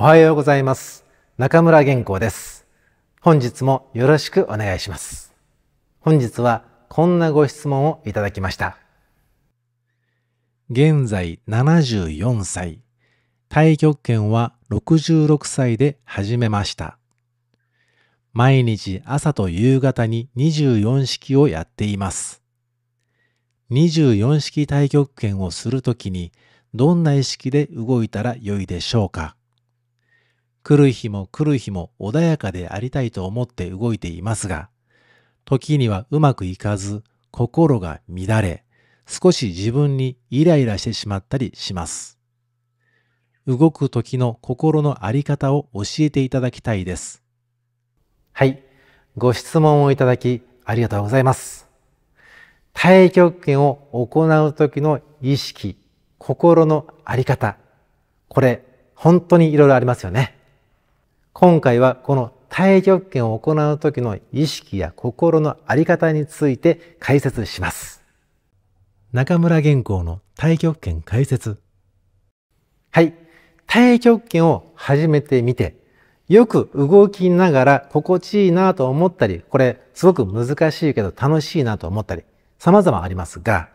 おはようございます。中村玄光です。本日もよろしくお願いします。本日はこんなご質問をいただきました。現在74歳。太極拳は66歳で始めました。毎日朝と夕方に24式をやっています。24式太極拳をするときにどんな意識で動いたらよいでしょうか来る日も来る日も穏やかでありたいと思って動いていますが、時にはうまくいかず、心が乱れ、少し自分にイライラしてしまったりします。動く時の心のあり方を教えていただきたいです。はい。ご質問をいただきありがとうございます。太極拳を行う時の意識、心のあり方。これ、本当にいろいろありますよね。今回はこの太極拳を行う時の意識や心の在り方について解説します。中村原稿の太極拳解説。はい。太極拳を始めてみて、よく動きながら心地いいなと思ったり、これすごく難しいけど楽しいなと思ったり、様々ありますが、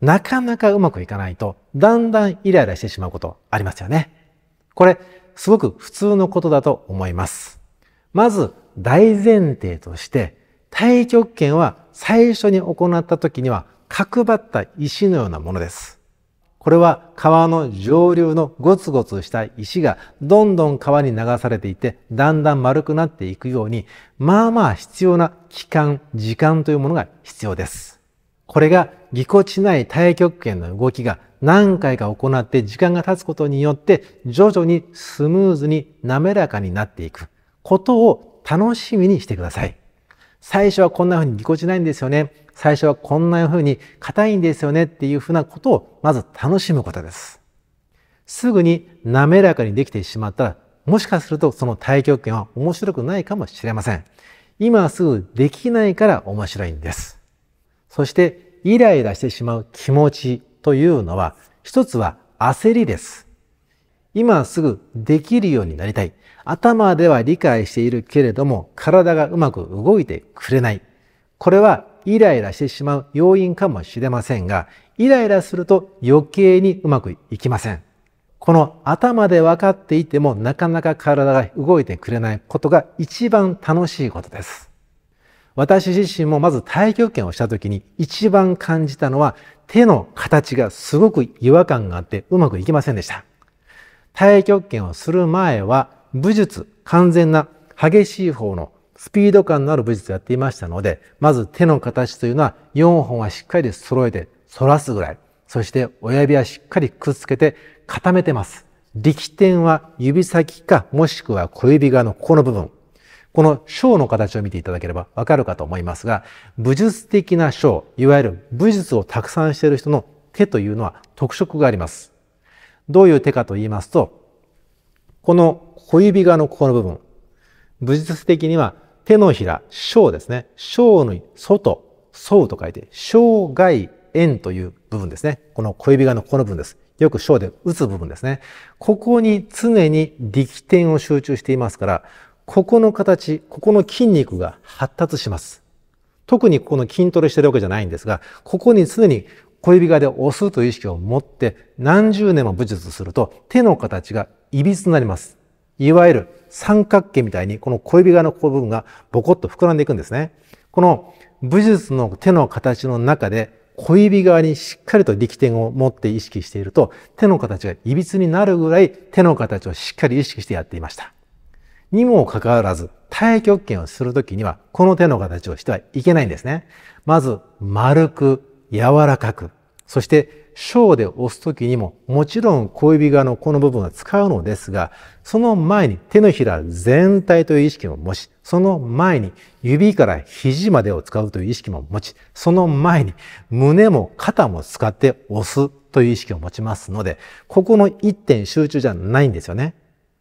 なかなかうまくいかないと、だんだんイライラしてしまうことありますよね。これ、すごく普通のことだと思います。まず大前提として太極拳は最初に行った時には角張った石のようなものです。これは川の上流のゴツゴツした石がどんどん川に流されていてだんだん丸くなっていくようにまあまあ必要な期間時間というものが必要です。これがぎこちない太極拳の動きが何回か行って時間が経つことによって徐々にスムーズに滑らかになっていくことを楽しみにしてください。最初はこんな風にぎこちないんですよね。最初はこんな風に硬いんですよねっていう風なことをまず楽しむことです。すぐに滑らかにできてしまったら、もしかするとその対極拳は面白くないかもしれません。今すぐできないから面白いんです。そしてイライラしてしまう気持ちというのは、一つは焦りです。今すぐできるようになりたい。頭では理解しているけれども、体がうまく動いてくれない。これはイライラしてしまう要因かもしれませんが、イライラすると余計にうまくいきません。この頭で分かっていてもなかなか体が動いてくれないことが一番楽しいことです。私自身もまず太極拳をした時に一番感じたのは手の形がすごく違和感があってうまくいきませんでした。太極拳をする前は武術、完全な激しい方のスピード感のある武術をやっていましたので、まず手の形というのは4本はしっかり揃えて反らすぐらい。そして親指はしっかりくっつけて固めてます。力点は指先かもしくは小指側のここの部分。この章の形を見ていただければわかるかと思いますが、武術的な章、いわゆる武術をたくさんしている人の手というのは特色があります。どういう手かと言いますと、この小指側のここの部分、武術的には手のひら、章ですね。章の外、層と書いて、障害円という部分ですね。この小指側のここの部分です。よく章で打つ部分ですね。ここに常に力点を集中していますから、ここの形、ここの筋肉が発達します。特にここの筋トレしてるわけじゃないんですが、ここに常に小指側で押すという意識を持って何十年も武術すると手の形がいびつになります。いわゆる三角形みたいにこの小指側のこの部分がボコッと膨らんでいくんですね。この武術の手の形の中で小指側にしっかりと力点を持って意識していると手の形がいびつになるぐらい手の形をしっかり意識してやっていました。にもかかわらず、太極拳をするときには、この手の形をしてはいけないんですね。まず、丸く、柔らかく、そして、小で押すときにも、もちろん小指側のこの部分は使うのですが、その前に手のひら全体という意識も持ち、その前に指から肘までを使うという意識も持ち、その前に胸も肩も使って押すという意識を持ちますので、ここの一点集中じゃないんですよね。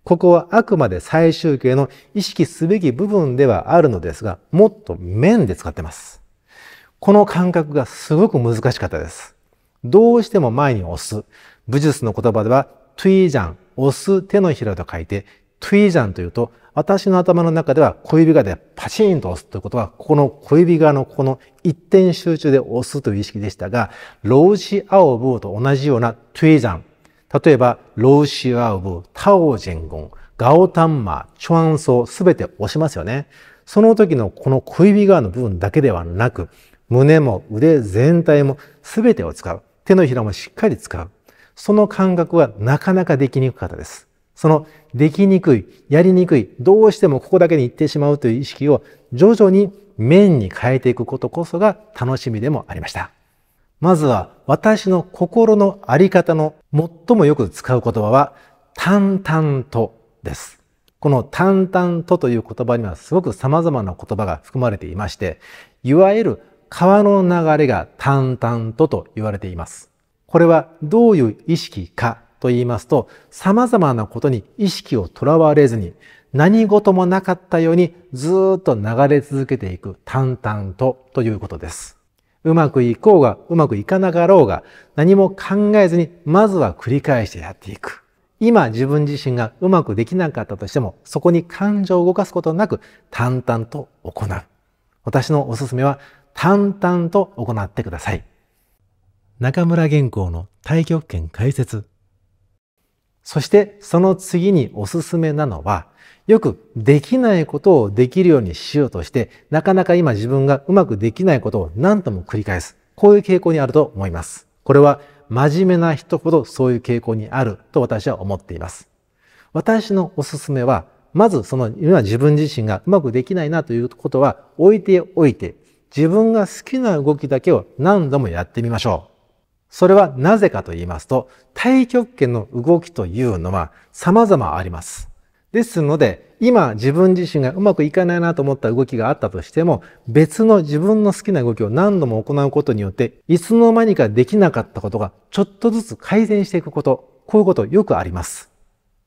ここはあくまで最終形の意識すべき部分ではあるのですが、もっと面で使ってます。この感覚がすごく難しかったです。どうしても前に押す。武術の言葉では、トゥイジャン、押す手のひらと書いて、トゥイジャンというと、私の頭の中では小指側でパチンと押すということは、ここの小指側のこの一点集中で押すという意識でしたが、ロウシアオブーと同じようなトゥイジャン、例えば、ロウシアウブ、タオジェンゴン、ガオタンマ、チョアンソ、すべて押しますよね。その時のこの小指側の部分だけではなく、胸も腕全体もすべてを使う。手のひらもしっかり使う。その感覚はなかなかできにくかったです。そのできにくい、やりにくい、どうしてもここだけに行ってしまうという意識を徐々に面に変えていくことこそが楽しみでもありました。まずは私の心のあり方の最もよく使う言葉は淡々とです。この淡々とという言葉にはすごく様々な言葉が含まれていまして、いわゆる川の流れが淡々とと言われています。これはどういう意識かと言いますと、様々なことに意識をとらわれずに、何事もなかったようにずっと流れ続けていく淡々とということです。うまくいこうが、うまくいかなかろうが、何も考えずに、まずは繰り返してやっていく。今自分自身がうまくできなかったとしても、そこに感情を動かすことなく、淡々と行う。私のおすすめは、淡々と行ってください。中村原稿の太極拳解説。そしてその次におすすめなのは、よくできないことをできるようにしようとして、なかなか今自分がうまくできないことを何度も繰り返す。こういう傾向にあると思います。これは真面目な人ほどそういう傾向にあると私は思っています。私のおすすめは、まずその今自分自身がうまくできないなということは置いておいて、自分が好きな動きだけを何度もやってみましょう。それはなぜかと言いますと、太極拳の動きというのは様々あります。ですので、今自分自身がうまくいかないなと思った動きがあったとしても、別の自分の好きな動きを何度も行うことによって、いつの間にかできなかったことがちょっとずつ改善していくこと、こういうことよくあります。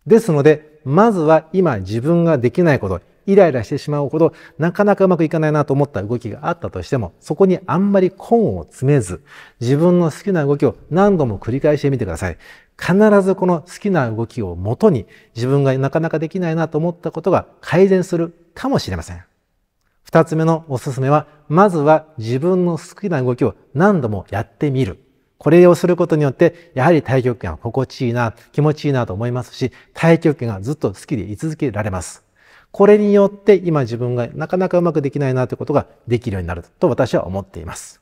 ですので、まずは今自分ができないこと、イライラしてしまうほどなかなかうまくいかないなと思った動きがあったとしてもそこにあんまり根を詰めず自分の好きな動きを何度も繰り返してみてください。必ずこの好きな動きをもとに自分がなかなかできないなと思ったことが改善するかもしれません。二つ目のおすすめは、まずは自分の好きな動きを何度もやってみる。これをすることによって、やはり太極拳は心地いいな、気持ちいいなと思いますし、太極拳がずっと好きで居続けられます。これによって今自分がなかなかうまくできないなということができるようになると私は思っています。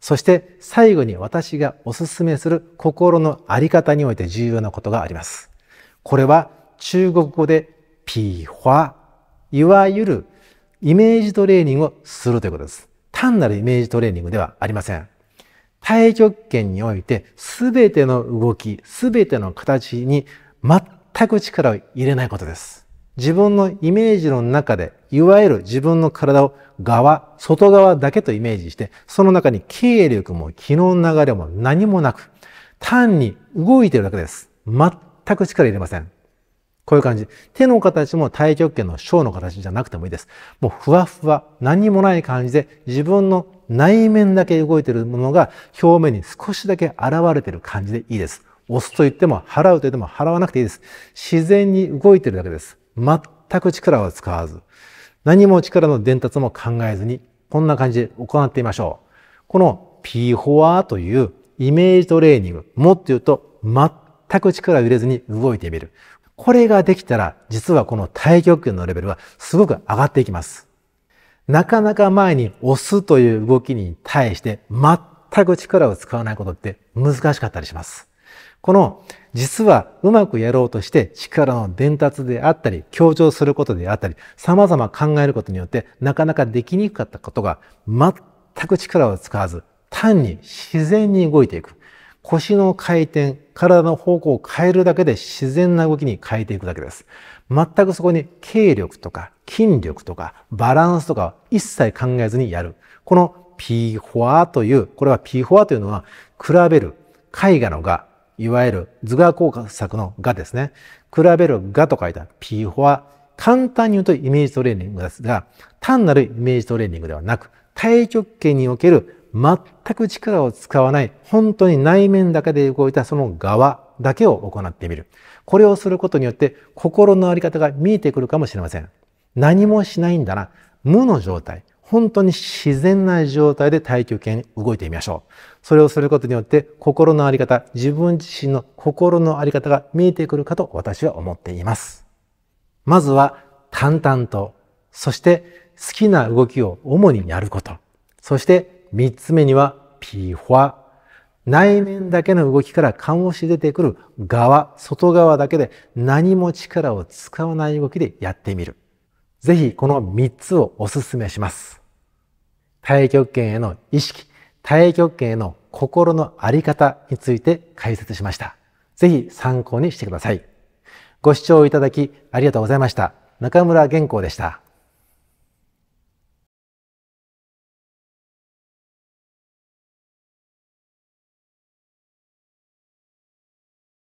そして最後に私がおすすめする心の在り方において重要なことがあります。これは中国語でピーファ、いわゆるイメージトレーニングをするということです。単なるイメージトレーニングではありません。太極拳においてすべての動き、すべての形に全く力を入れないことです。自分のイメージの中で、いわゆる自分の体を側、外側だけとイメージして、その中に経力も気の流れも何もなく、単に動いてるだけです。全く力入れません。こういう感じ。手の形も太極拳の章の形じゃなくてもいいです。もうふわふわ、何もない感じで自分の内面だけ動いてるものが表面に少しだけ現れてる感じでいいです。押すと言っても払うと言っても払わなくていいです。自然に動いてるだけです。全く力を使わず、何も力の伝達も考えずに、こんな感じで行ってみましょう。この P フォアというイメージトレーニング、もっと言うと全く力を入れずに動いてみる。これができたら、実はこの太極拳のレベルはすごく上がっていきます。なかなか前に押すという動きに対して全く力を使わないことって難しかったりします。この実はうまくやろうとして力の伝達であったり、強調することであったり、様々考えることによってなかなかできにくかったことが全く力を使わず、単に自然に動いていく。腰の回転、体の方向を変えるだけで自然な動きに変えていくだけです。全くそこに軽力とか筋力とかバランスとかは一切考えずにやる。この P フォアという、これは P フォアというのは比べる、絵画の画、いわゆる図画工作の画ですね。比べる画と書いた P 4は簡単に言うとイメージトレーニングですが、単なるイメージトレーニングではなく、太極拳における全く力を使わない、本当に内面だけで動いたその側だけを行ってみる。これをすることによって心のあり方が見えてくるかもしれません。何もしないんだな。無の状態。本当に自然な状態で大気を圏に動いてみましょう。それをすることによって心のあり方、自分自身の心のあり方が見えてくるかと私は思っています。まずは淡々と、そして好きな動きを主にやること。そして三つ目にはピーファ。内面だけの動きから醸し出てくる側、外側だけで何も力を使わない動きでやってみる。ぜひこの3つをお勧めします。太極拳への意識、太極拳への心のあり方について解説しました。ぜひ参考にしてください。ご視聴いただきありがとうございました。中村玄光でした。